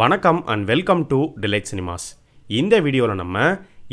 வணக்கம் and welcome to Delight Cinemas இந்த வீடியோவில் நம்ம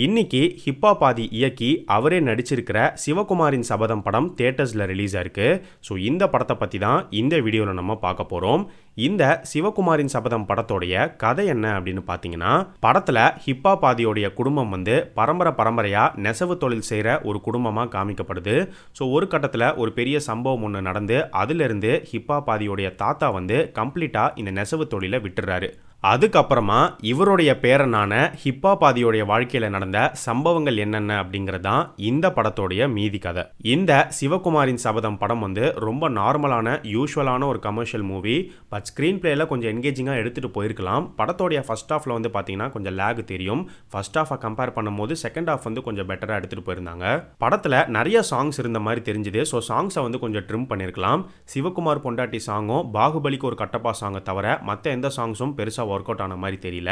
இன்னைக்கு ஹிப்பாபாதி இயக்கி அவரே நடிச்சிருக்கிற சிவகுமாரின் சபதம் படம் தேட்டர்ஸில் ரிலீஸ் ஆயிருக்கு ஸோ இந்த படத்தை பற்றி தான் இந்த வீடியோவில் நம்ம பார்க்க போகிறோம் இந்த சிவகுமாரின் சபதம் படத்தோடைய கதை என்ன அப்படின்னு பார்த்தீங்கன்னா படத்தில் ஹிப்பாபாதியோடைய குடும்பம் வந்து பரம்பரை பரம்பரையாக நெசவு தொழில் செய்கிற ஒரு குடும்பமாக காமிக்கப்படுது ஸோ ஒரு கட்டத்தில் ஒரு பெரிய சம்பவம் ஒன்று நடந்து அதிலிருந்து ஹிப்பாபாதியோடைய தாத்தா வந்து கம்ப்ளீட்டாக இந்த நெசவு தொழிலை விட்டுறாரு அதுக்கப்புறமா இவருடைய பேரனான ஹிப்பாபாதியோடைய வாழ்க்கையில் நடந்த சம்பவங்கள் என்னென்ன அப்படிங்கிறது தான் இந்த படத்தோடைய மீதி கதை இந்த சிவகுமாரின் சபதம் படம் வந்து ரொம்ப நார்மலான யூஸ்வலான ஒரு கமர்ஷியல் மூவி பட் ஸ்க்ரீன் பிளேல கொஞ்சம் என்கேஜிங்காக எடுத்துகிட்டு போயிருக்கலாம் படத்தோடைய ஃபர்ஸ்ட் ஹாஃப்ல வந்து பார்த்தீங்கன்னா கொஞ்சம் லேக் தெரியும் ஃபர்ஸ்ட் ஹாஃபை கம்பேர் பண்ணும்போது செகண்ட் ஹாஃப் வந்து கொஞ்சம் பெட்டராக எடுத்துகிட்டு போயிருந்தாங்க படத்தில் நிறைய சாங்ஸ் இருந்த மாதிரி தெரிஞ்சுது ஸோ சாங்ஸை வந்து கொஞ்சம் ட்ரிம் பண்ணியிருக்கலாம் சிவகுமார் பொண்டாட்டி சாங்கும் பாகுபலிக்கு ஒரு கட்டப்பா சாங்கை தவிர மற்ற எந்த சாங்ஸும் பெருசாக பெருசாக ஒர்க் அவுட் ஆன மாதிரி தெரியல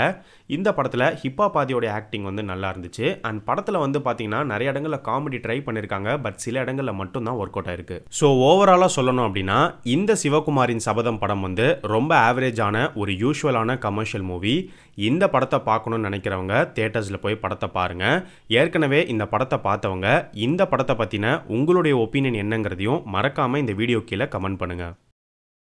இந்த படத்தில் ஹிப்பா பாதியோடைய ஆக்டிங் வந்து நல்லா இருந்துச்சு அண்ட் படத்தில் வந்து பார்த்தீங்கன்னா நிறைய இடங்களில் காமெடி ட்ரை பண்ணியிருக்காங்க பட் சில இடங்களில் மட்டும் தான் ஒர்க் அவுட் ஆயிருக்கு ஸோ ஓவராலாக சொல்லணும் அப்படின்னா இந்த சிவகுமாரின் சபதம் படம் வந்து ரொம்ப ஆவரேஜான ஒரு யூஸ்வலான கமர்ஷியல் மூவி இந்த படத்தை பார்க்கணும்னு நினைக்கிறவங்க தேட்டர்ஸில் போய் படத்தை பாருங்கள் ஏற்கனவே இந்த படத்தை பார்த்தவங்க இந்த படத்தை பற்றின உங்களுடைய ஒப்பீனியன் என்னங்கிறதையும் மறக்காமல் இந்த வீடியோ கீழே கமெண்ட் பண்ணுங்கள்